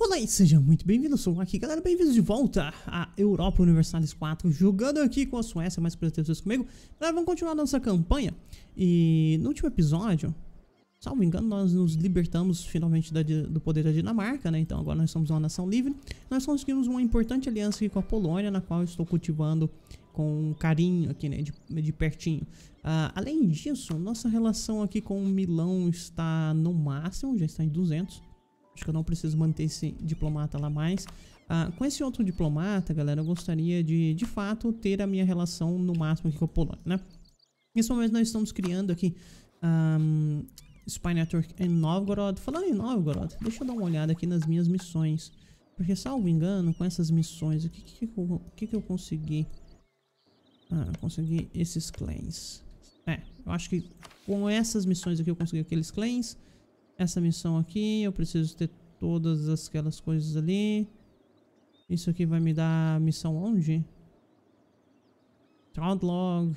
Olá e sejam muito bem-vindos, sou aqui galera, bem-vindos de volta à Europa Universalis 4, jogando aqui com a Suécia, mais prazer ter vocês comigo. Galera, vamos continuar nossa campanha, e no último episódio, salvo engano, nós nos libertamos finalmente da, do poder da Dinamarca, né, então agora nós somos uma nação livre. Nós conseguimos uma importante aliança aqui com a Polônia, na qual eu estou cultivando com carinho aqui, né, de, de pertinho. Uh, além disso, nossa relação aqui com o Milão está no máximo, já está em 200. Acho que eu não preciso manter esse diplomata lá mais. Ah, com esse outro diplomata, galera, eu gostaria de, de fato, ter a minha relação no máximo aqui com a Polônia, né? Nesse momento nós estamos criando aqui um, Spy Network em Novgorod. Falando em Novgorod, deixa eu dar uma olhada aqui nas minhas missões. Porque, salvo engano, com essas missões, o que, que, que, eu, que, que eu consegui? Ah, consegui esses clãs. É, eu acho que com essas missões aqui eu consegui aqueles clãs. Essa missão aqui, eu preciso ter todas aquelas coisas ali. Isso aqui vai me dar missão onde? Troudlog.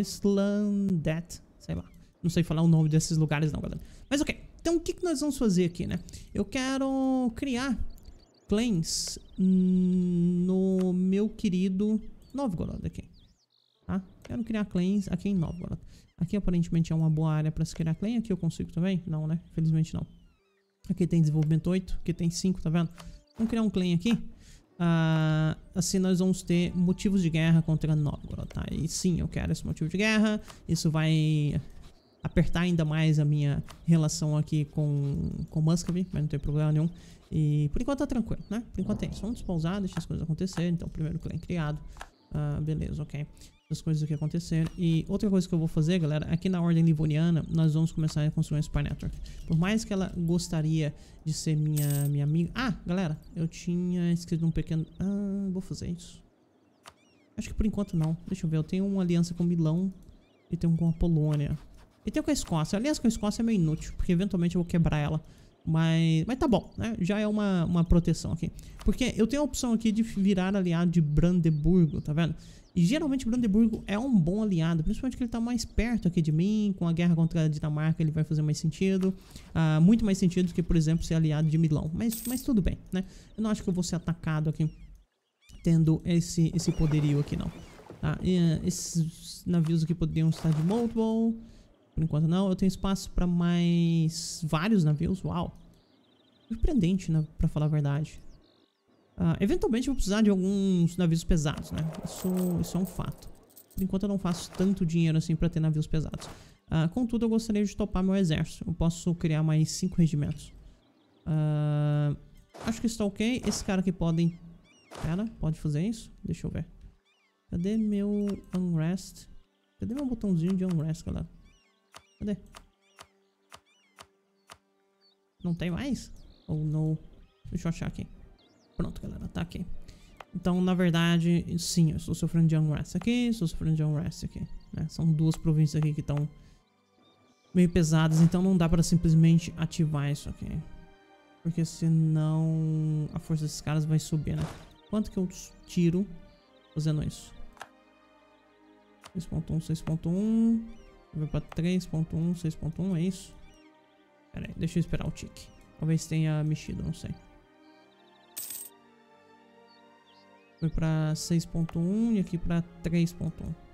Islandet. Sei lá. Não sei falar o nome desses lugares não, galera. Mas ok. Então o que, que nós vamos fazer aqui, né? Eu quero criar claims no meu querido Novgorod aqui tá? Quero criar claims aqui em Novgorod. Aqui aparentemente é uma boa área para se criar claim. Aqui eu consigo também? Não, né? Felizmente não. Aqui tem desenvolvimento 8, aqui tem 5, tá vendo? Vamos criar um claim aqui. Ah, assim nós vamos ter motivos de guerra contra Novgorod, tá? E sim, eu quero esse motivo de guerra. Isso vai apertar ainda mais a minha relação aqui com, com Muscovy, mas não tem problema nenhum. E por enquanto tá tranquilo, né? Por enquanto é isso. Vamos pausar, deixar as coisas acontecerem. Então, primeiro claim criado. Ah, beleza, ok as coisas aqui acontecendo. E outra coisa que eu vou fazer, galera, aqui é na ordem livoniana, nós vamos começar a construir um Spy Network. Por mais que ela gostaria de ser minha, minha amiga... Ah, galera, eu tinha escrito um pequeno... Ah, vou fazer isso. Acho que por enquanto não. Deixa eu ver, eu tenho uma aliança com Milão e tenho com a Polônia. E tenho com a Escócia. A aliança com a Escócia é meio inútil, porque eventualmente eu vou quebrar ela. Mas, mas tá bom, né? Já é uma, uma proteção aqui. Porque eu tenho a opção aqui de virar aliado de Brandeburgo, tá vendo? E geralmente Brandeburgo é um bom aliado, principalmente que ele está mais perto aqui de mim. Com a guerra contra a Dinamarca ele vai fazer mais sentido. Uh, muito mais sentido do que, por exemplo, ser aliado de Milão. Mas, mas tudo bem, né? Eu não acho que eu vou ser atacado aqui tendo esse, esse poderio aqui, não. Tá? E, uh, esses navios aqui poderiam estar de multiple. Por enquanto não. Eu tenho espaço para mais vários navios. Uau! Surpreendente, né? Pra falar a verdade. Uh, eventualmente eu vou precisar de alguns navios pesados, né? Isso, isso é um fato. Por enquanto eu não faço tanto dinheiro assim pra ter navios pesados. Uh, contudo, eu gostaria de topar meu exército. Eu posso criar mais cinco regimentos. Uh, acho que está ok. Esse cara aqui podem... Pera, pode fazer isso? Deixa eu ver. Cadê meu unrest? Cadê meu botãozinho de unrest, galera? Cadê? Não tem mais? Ou oh, não? Deixa eu achar aqui. Pronto, galera, tá aqui. Então, na verdade, sim, eu estou sofrendo de unrest aqui, estou sofrendo de unrest aqui. Né? São duas províncias aqui que estão meio pesadas, então não dá para simplesmente ativar isso aqui. Porque senão a força desses caras vai subir, né? Quanto que eu tiro fazendo isso? 6.1, 6.1. Vai pra 3.1, 6.1, é isso? Pera aí, deixa eu esperar o tique. Talvez tenha mexido, não sei. Foi para 6.1 e aqui para 3.1.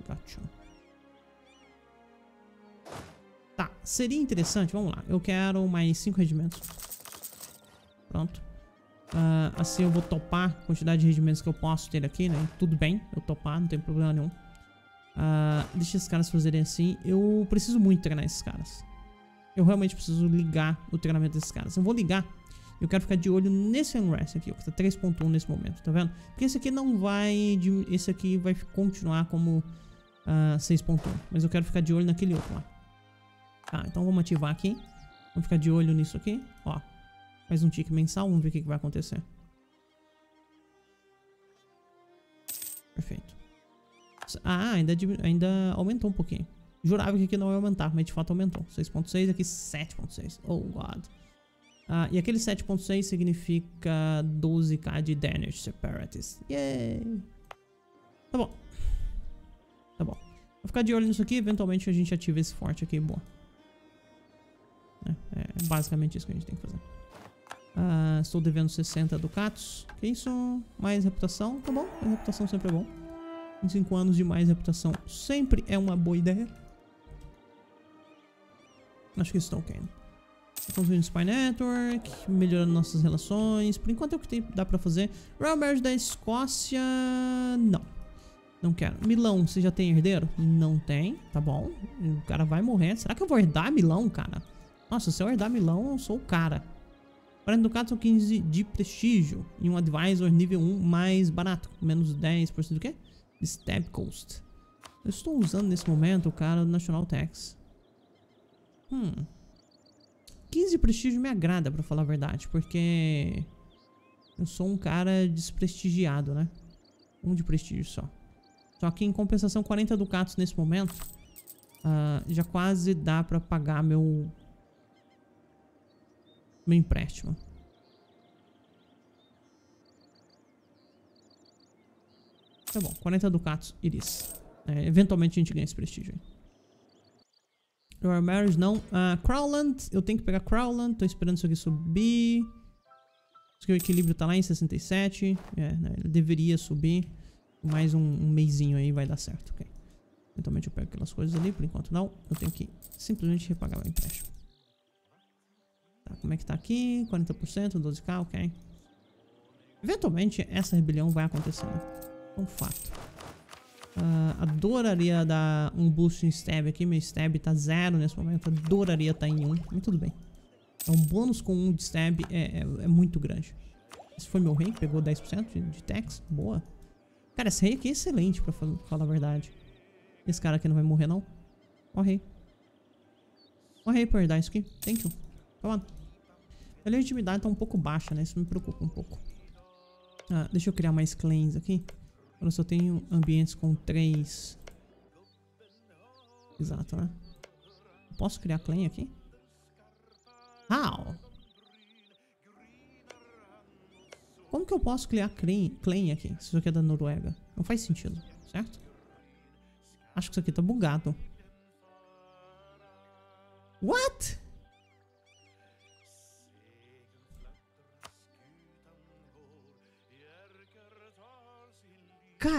Gotcha. Tá, seria interessante, vamos lá. Eu quero mais 5 regimentos. Pronto. Uh, assim eu vou topar a quantidade de regimentos que eu posso ter aqui, né? Tudo bem, eu topar, não tem problema nenhum. Uh, deixa esses caras fazerem assim. Eu preciso muito treinar esses caras. Eu realmente preciso ligar o treinamento desses caras. Eu vou ligar eu quero ficar de olho nesse unrest aqui, ó, que está 3.1 nesse momento, tá vendo? Porque esse aqui não vai... Esse aqui vai continuar como uh, ah, 6.1. Mas eu quero ficar de olho naquele outro lá. Tá, então vamos ativar aqui. Vamos ficar de olho nisso aqui, ó. Faz um tique mensal, vamos ver o que, que vai acontecer. Perfeito. Ah, ah ainda, ainda aumentou um pouquinho. Jurava que aqui não ia aumentar, mas de fato aumentou. 6.6, aqui 7.6. Oh, God. Ah, e aquele 7.6 significa 12k de Danish Separatists. Yay! Tá bom. Tá bom. Vou ficar de olho nisso aqui, eventualmente a gente ativa esse forte aqui, boa. Né? É, é basicamente isso que a gente tem que fazer. Ah, estou devendo 60 ducatos. Que isso? Mais reputação? Tá bom, mais reputação sempre é bom. 25 anos de mais reputação sempre é uma boa ideia. Acho que isso tá ok, né? Estamos Spy Network, melhorando nossas relações. Por enquanto é o que tem, dá pra fazer. Royal Marriage da Escócia... Não. Não quero. Milão, você já tem herdeiro? Não tem. Tá bom. O cara vai morrer. Será que eu vou herdar Milão, cara? Nossa, se eu herdar Milão, eu sou o cara. 40 ducados são 15 de prestígio. E um advisor nível 1 mais barato. Menos 10% do quê? Step Coast. Eu estou usando nesse momento, o cara, do National Tax. Hum... 15 prestígio me agrada, pra falar a verdade, porque eu sou um cara desprestigiado, né? Um de prestígio só. Só que em compensação, 40 ducatos nesse momento uh, já quase dá pra pagar meu, meu empréstimo. Tá bom, 40 ducatos, Iris. É, eventualmente a gente ganha esse prestígio aí. Your Marriage, não. Ah, Crowland, eu tenho que pegar Crowland. Tô esperando isso aqui subir. Isso aqui o equilíbrio tá lá em 67. É, né, ele deveria subir. Mais um, um meizinho aí vai dar certo, ok. Eventualmente eu pego aquelas coisas ali, por enquanto não. Eu tenho que simplesmente repagar o empréstimo. Tá, como é que tá aqui? 40%, 12k, ok. Eventualmente essa rebelião vai acontecer, né? É um fato. Uh, adoraria dar um boost em stab aqui. Meu stab tá zero nesse momento. Adoraria estar tá em um. Mas tudo bem. Então, bônus com um de stab é, é, é muito grande. Esse foi meu rei, pegou 10% de, de tax. Boa. Cara, esse rei aqui é excelente, pra falar, falar a verdade. Esse cara aqui não vai morrer, não. corre corre Ó por dar isso aqui. Thank you. Come on. A legitimidade tá um pouco baixa, né? Isso me preocupa um pouco. Ah, deixa eu criar mais claims aqui. Eu só tenho ambientes com três. Exato, né? Posso criar claim aqui? How? Como que eu posso criar clan, claim aqui? Se isso aqui é da Noruega. Não faz sentido, certo? Acho que isso aqui tá bugado.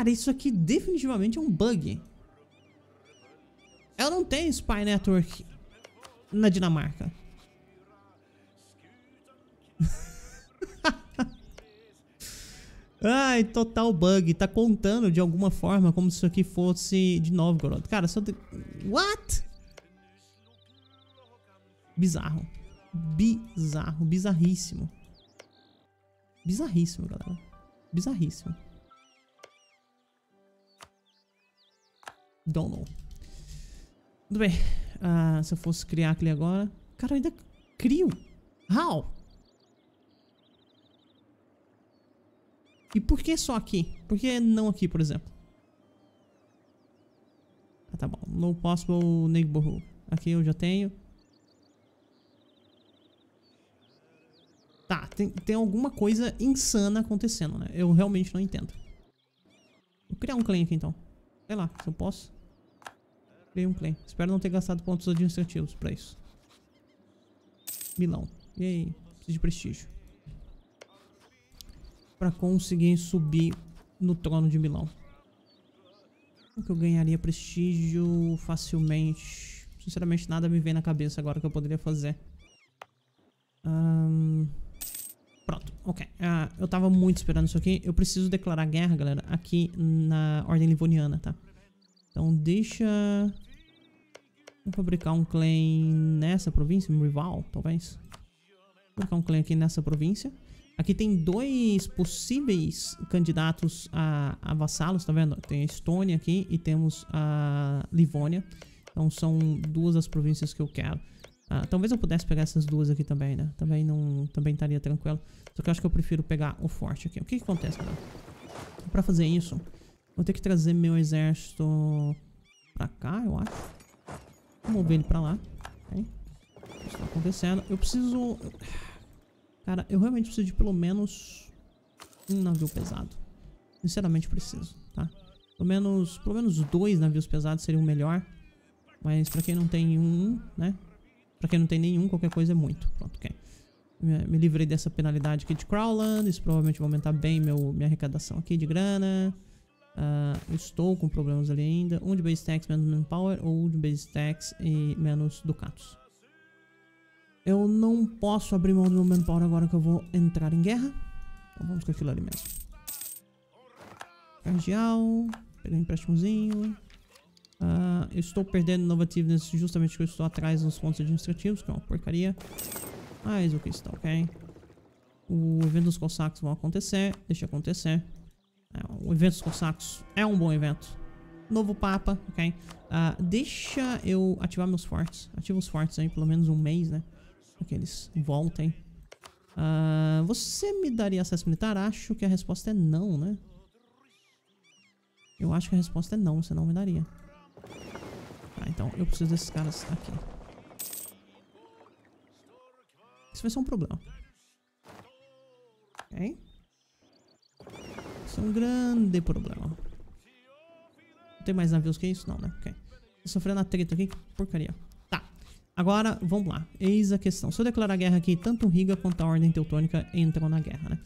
Cara, isso aqui definitivamente é um bug. Ela não tem Spy Network na Dinamarca. Ai, total bug. Tá contando de alguma forma como se isso aqui fosse de Novgorod. Cara, só... de What? Bizarro. Bizarro. Bizarríssimo. Bizarríssimo, galera. Bizarríssimo. know. Tudo bem. Ah, se eu fosse criar aquele agora... Cara, eu ainda crio. How? E por que só aqui? Por que não aqui, por exemplo? Ah, tá bom. No possible neighborhood. Aqui eu já tenho. Tá, tem, tem alguma coisa insana acontecendo, né? Eu realmente não entendo. Vou criar um clã aqui, então. Sei lá, se eu posso. Criei um clã Espero não ter gastado pontos administrativos pra isso. Milão. E aí? Preciso de prestígio. Pra conseguir subir no trono de Milão. Como que eu ganharia prestígio facilmente? Sinceramente, nada me vem na cabeça agora que eu poderia fazer. Um... Pronto, ok. Ah, eu tava muito esperando isso aqui. Eu preciso declarar guerra, galera, aqui na Ordem Livoniana, tá? Então deixa... Vou fabricar um claim nessa província, um rival, talvez. Vou fabricar um claim aqui nessa província. Aqui tem dois possíveis candidatos a, a vassalos, tá vendo? Tem a Estônia aqui e temos a Livônia. Então são duas das províncias que eu quero. Ah, talvez eu pudesse pegar essas duas aqui também, né? Também não, também estaria tranquilo. Só que eu acho que eu prefiro pegar o forte aqui. O que, que acontece, galera? Pra fazer isso, Vou ter que trazer meu exército pra cá, eu acho. Vou mover ele pra lá. Okay. Isso tá acontecendo. Eu preciso... Cara, eu realmente preciso de pelo menos um navio pesado. Sinceramente preciso, tá? Pelo menos, pelo menos dois navios pesados seriam melhor. Mas pra quem não tem um, né? Pra quem não tem nenhum, qualquer coisa é muito. Pronto, ok. Me, me livrei dessa penalidade aqui de Crowland. Isso provavelmente vai aumentar bem meu, minha arrecadação aqui de grana. Uh, estou com problemas ali ainda. 1 um de base stacks menos manpower ou 1 um de base stacks e menos ducatos. Eu não posso abrir mão do meu manpower agora que eu vou entrar em guerra. Então vamos com aquilo ali mesmo. Cardeal. Pegar um empréstimozinho. Uh, ah, eu estou perdendo innovativeness justamente porque eu estou atrás dos pontos administrativos, que é uma porcaria. Mas o que está ok. O evento dos cossacos vão acontecer. Deixa acontecer. O evento com sacos é um bom evento. Novo Papa, ok? Uh, deixa eu ativar meus fortes. Ativa os fortes aí, pelo menos um mês, né? Pra que eles voltem. Uh, você me daria acesso militar? Acho que a resposta é não, né? Eu acho que a resposta é não, você não me daria. Tá, então eu preciso desses caras aqui. Isso vai ser um problema. Ok. Isso é um grande problema. Não tem mais navios que isso? Não, né? Ok. Sofrendo a aqui, que porcaria. Tá. Agora, vamos lá. Eis a questão. Se eu declarar guerra aqui, tanto Riga quanto a Ordem Teutônica entram na guerra, né?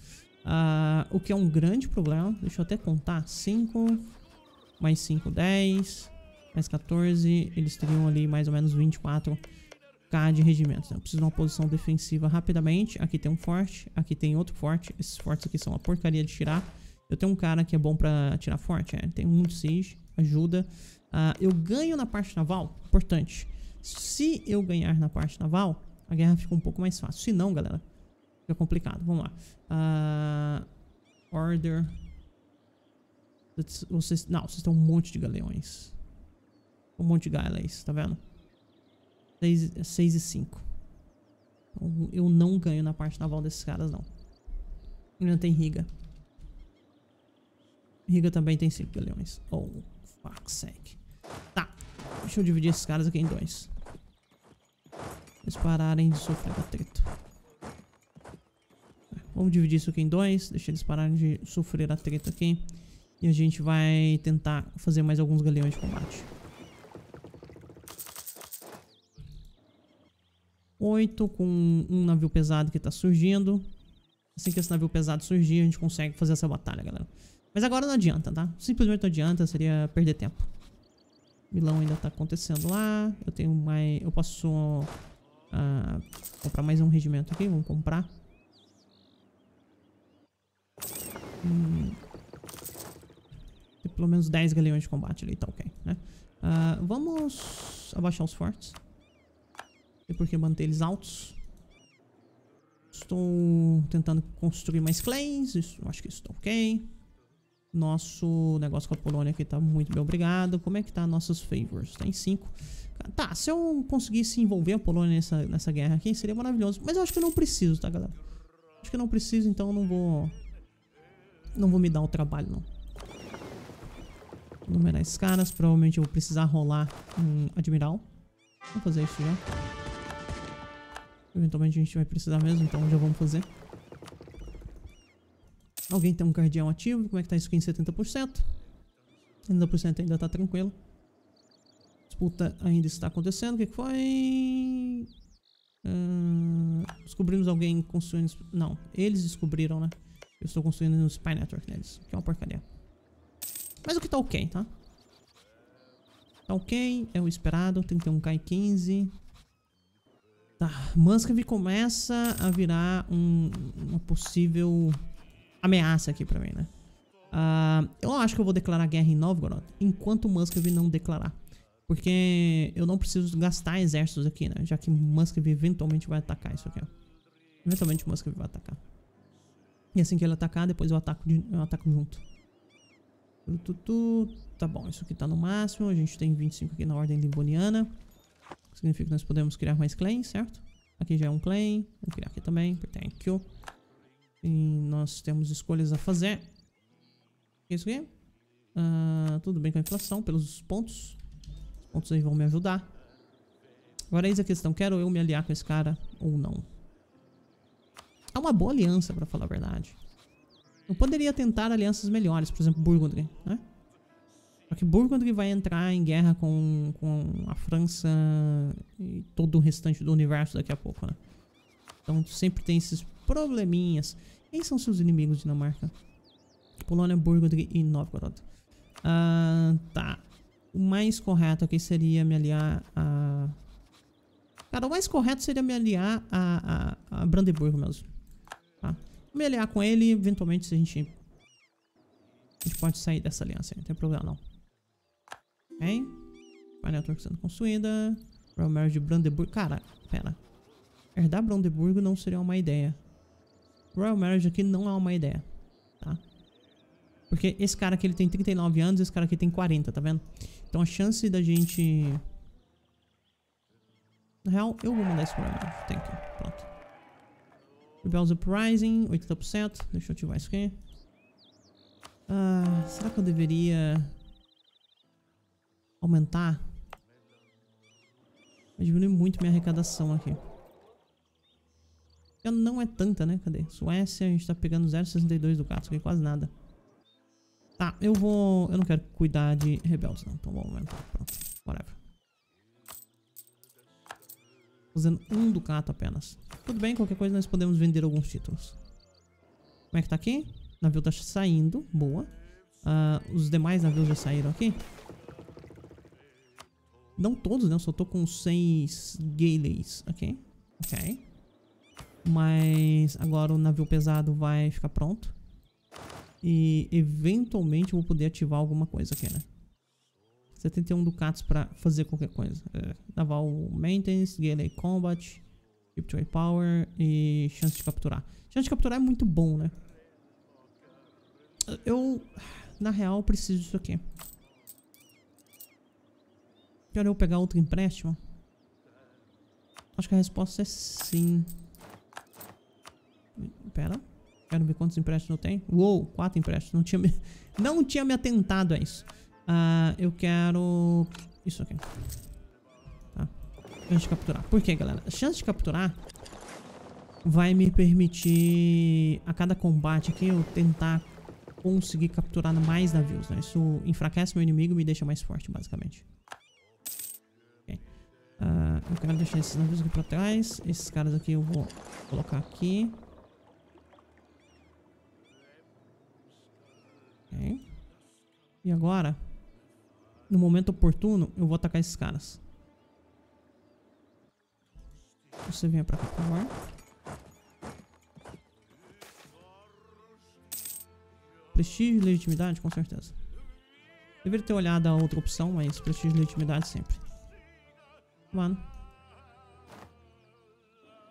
Uh, o que é um grande problema. Deixa eu até contar. 5, mais 5, 10, mais 14. Eles teriam ali mais ou menos 24 K de regimentos. Né? Eu preciso de uma posição defensiva rapidamente. Aqui tem um forte, aqui tem outro forte. Esses fortes aqui são uma porcaria de tirar. Eu tenho um cara que é bom pra atirar forte, é. Tem muito siege, ajuda. Uh, eu ganho na parte naval, importante. Se eu ganhar na parte naval, a guerra fica um pouco mais fácil. Se não, galera, fica complicado. Vamos lá. Uh, order. Vocês, não, vocês têm um monte de galeões. Um monte de galeões, tá vendo? 6 e 5. Então, eu não ganho na parte naval desses caras, não. Ainda tem riga. Riga também tem 5 galeões. Oh, fuck sake. Tá. Deixa eu dividir esses caras aqui em dois. Eles pararem de sofrer da treta. Tá, vamos dividir isso aqui em dois. Deixa eles pararem de sofrer a treta aqui. E a gente vai tentar fazer mais alguns galeões de combate. Oito com um navio pesado que tá surgindo. Assim que esse navio pesado surgir, a gente consegue fazer essa batalha, galera. Mas agora não adianta, tá? Simplesmente não adianta, seria perder tempo. Milão ainda tá acontecendo lá. Eu tenho mais... Eu posso uh, comprar mais um regimento aqui. Vamos comprar. Hum. Tem pelo menos 10 galeões de combate ali, tá ok, né? Uh, vamos abaixar os fortes. E por que manter eles altos? Estou tentando construir mais claims. Isso, acho que isso tá ok nosso negócio com a Polônia aqui tá muito bem, obrigado. Como é que tá nossos favors? Tá em Tá, se eu conseguisse envolver a Polônia nessa, nessa guerra aqui, seria maravilhoso. Mas eu acho que eu não preciso, tá, galera? Acho que eu não preciso, então eu não vou... Não vou me dar o trabalho, não. Vou numerar esses caras. Provavelmente eu vou precisar rolar um admiral. Vou fazer isso já. Eventualmente a gente vai precisar mesmo, então já vamos fazer. Alguém tem um guardião ativo? Como é que tá isso aqui em 70%? 70% ainda tá tranquilo. Disputa ainda está acontecendo. O que, é que foi? Uh, descobrimos alguém construindo... Não, eles descobriram, né? Eu estou construindo um Spy Network neles, que é uma porcaria. Mas o que tá ok, tá? Tá ok, é o esperado, tem que ter um 15. Tá, Muscovy começa a virar um, uma possível ameaça aqui pra mim, né? Uh, eu acho que eu vou declarar guerra em Novgorod enquanto Muscovy não declarar. Porque eu não preciso gastar exércitos aqui, né? Já que Muscovy eventualmente vai atacar isso aqui, ó. Eventualmente Muscovy vai atacar. E assim que ele atacar, depois eu ataco, de, eu ataco junto. Tá bom, isso aqui tá no máximo. A gente tem 25 aqui na ordem limboniana. Significa que nós podemos criar mais claims, certo? Aqui já é um claim. Vou criar aqui também. Thank you. E nós temos escolhas a fazer. O que é isso aqui? Uh, ah, tudo bem com a inflação, pelos pontos. Os pontos aí vão me ajudar. Agora eis a questão, quero eu me aliar com esse cara ou não? É uma boa aliança, pra falar a verdade. Eu poderia tentar alianças melhores, por exemplo, Burgundy. né? Só que Burgundy vai entrar em guerra com, com a França e todo o restante do universo daqui a pouco, né? Então sempre tem esses probleminhas. Quem são seus inimigos, Dinamarca? Polônia, Burgo e Novgorod. Ah, tá. O mais correto aqui seria me aliar a... Cara, o mais correto seria me aliar a, a, a Brandeburgo mesmo. Tá? Me aliar com ele, eventualmente, se a gente... A gente pode sair dessa aliança, não tem problema não. Ok? Painel turco sendo construída. Royal Marriage de Brandeburgo. Cara, pera. Herdar Brandeburgo não seria uma ideia. Royal Marriage aqui não é uma ideia, tá? Porque esse cara aqui ele tem 39 anos, esse cara aqui tem 40, tá vendo? Então a chance da gente... Na real, eu vou mandar esse Royal Marriage. Thank you. Pronto. Rebels Uprising, 80%. Deixa eu ativar isso aqui. Ah, será que eu deveria... Aumentar? Vai diminuir muito minha arrecadação aqui não é tanta, né? Cadê? Suécia, a gente tá pegando 0,62 do gato, que é quase nada. Tá, eu vou... Eu não quero cuidar de rebeldes, não. Então vamos aumentar. Pronto, whatever. Fazendo um ducato apenas. Tudo bem, qualquer coisa nós podemos vender alguns títulos. Como é que tá aqui? O navio tá saindo, boa. Uh, os demais navios já saíram aqui. Não todos, né? Eu só tô com 6 Galeys, ok? Ok. Mas agora o navio pesado vai ficar pronto. E eventualmente eu vou poder ativar alguma coisa aqui, né? 71 ducatos pra fazer qualquer coisa. É, naval Maintenance, Galley Combat, Shipway Power e chance de capturar. Chance de capturar é muito bom, né? Eu, na real, preciso disso aqui. Quero eu pegar outro empréstimo? Acho que a resposta é sim. Sim pera. Quero ver quantos empréstimos eu tenho. Uou, quatro empréstimos. Não tinha me, não tinha me atentado a isso. Uh, eu quero... Isso aqui. Tá. Chance de capturar. Por quê, galera? A chance de capturar vai me permitir, a cada combate aqui, eu tentar conseguir capturar mais navios, né? Isso enfraquece meu inimigo e me deixa mais forte, basicamente. Uh, eu quero deixar esses navios aqui pra trás. Esses caras aqui eu vou colocar aqui. agora, no momento oportuno, eu vou atacar esses caras. Você vem pra cá, por favor. Prestígio e legitimidade, com certeza. Deveria ter olhado a outra opção, mas prestígio e legitimidade sempre. Mano.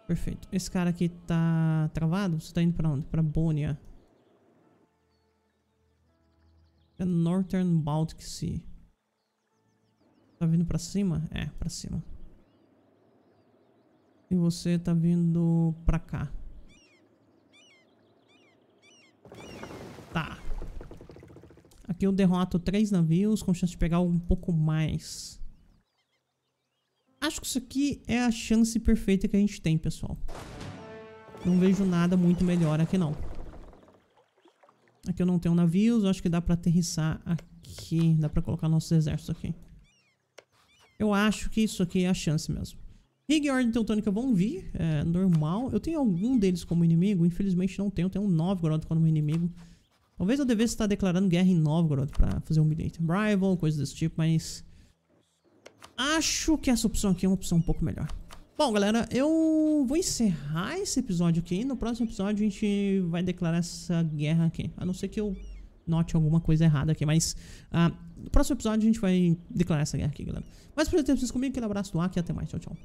Perfeito. Esse cara aqui tá travado? Você tá indo pra onde? Pra Bônia. É Northern Baltic Sea. Tá vindo pra cima? É, pra cima. E você tá vindo pra cá. Tá. Aqui eu derroto três navios com chance de pegar um pouco mais. Acho que isso aqui é a chance perfeita que a gente tem, pessoal. Não vejo nada muito melhor aqui, não. Aqui é eu não tenho navios, acho que dá pra aterrissar aqui. Dá pra colocar nossos exércitos aqui. Eu acho que isso aqui é a chance mesmo. Rig e Ordem Teutônica vão vir, é normal. Eu tenho algum deles como inimigo? Infelizmente não tenho, eu tenho um Novgorod como inimigo. Talvez eu devesse estar declarando guerra em Novgorod pra fazer um Rival, coisa desse tipo, mas... Acho que essa opção aqui é uma opção um pouco melhor. Bom, galera, eu vou encerrar esse episódio aqui. No próximo episódio a gente vai declarar essa guerra aqui. A não ser que eu note alguma coisa errada aqui, mas... Uh, no próximo episódio a gente vai declarar essa guerra aqui, galera. Mas por ter vocês comigo, aquele abraço do ar e até mais. Tchau, tchau.